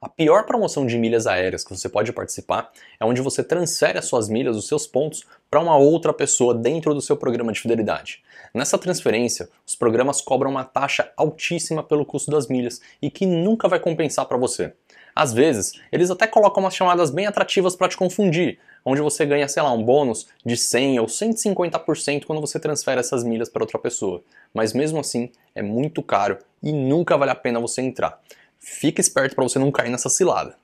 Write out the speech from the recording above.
A pior promoção de milhas aéreas que você pode participar é onde você transfere as suas milhas, os seus pontos, para uma outra pessoa dentro do seu programa de fidelidade. Nessa transferência, os programas cobram uma taxa altíssima pelo custo das milhas e que nunca vai compensar para você. Às vezes, eles até colocam umas chamadas bem atrativas para te confundir, onde você ganha, sei lá, um bônus de 100 ou 150% quando você transfere essas milhas para outra pessoa. Mas mesmo assim, é muito caro e nunca vale a pena você entrar. Fica esperto para você não cair nessa cilada.